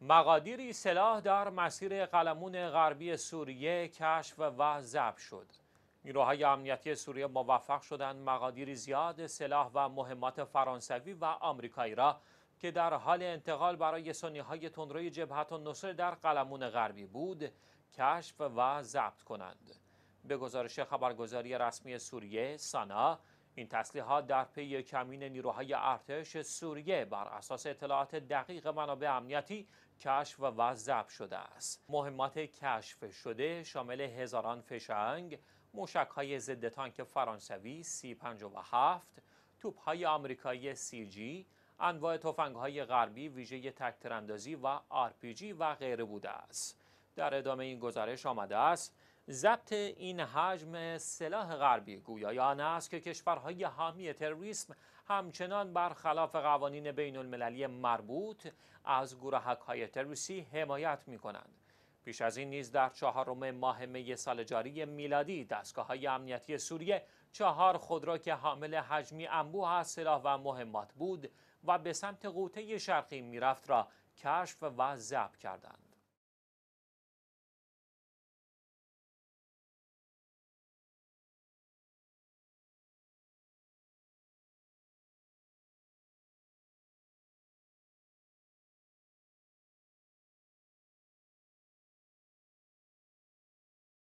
مقادیری سلاح در مسیر قلمون غربی سوریه کشف و ضبط شد نیروهای امنیتی سوریه موفق شدند مقادیری زیاد سلاح و مهمات فرانسوی و آمریکایی را که در حال انتقال برای سنی های تندروی جبهت نصر در قلمون غربی بود کشف و ضبط کنند به گزارش خبرگزاری رسمی سوریه سانا این تسلیحات در پی کمین نیروهای ارتش سوریه بر اساس اطلاعات دقیق منابع امنیتی کشف و ضبط شده است مهمات کشف شده شامل هزاران فشنگ موشک های ضد تانک فرانسوی سی 57 توپ های آمریکایی سی جی انواع تفنگ های غربی ویژه تکتراندازی و آر و غیره بوده است در ادامه این گزارش آمده است ضبط این حجم سلاح غربی گویا آن است که کشورهای حامی تروریسم همچنان برخلاف قوانین بین المللی مربوط از گروهک های تروریستی حمایت می کنند. پیش از این نیز در چهارم ماه می سال جاری میلادی دستگاه های امنیتی سوریه چهار خودرو که حامل حجمی انبوه از سلاح و مهمات بود و به سمت قوطه شرقی میرفت را کشف و ضبط کردند.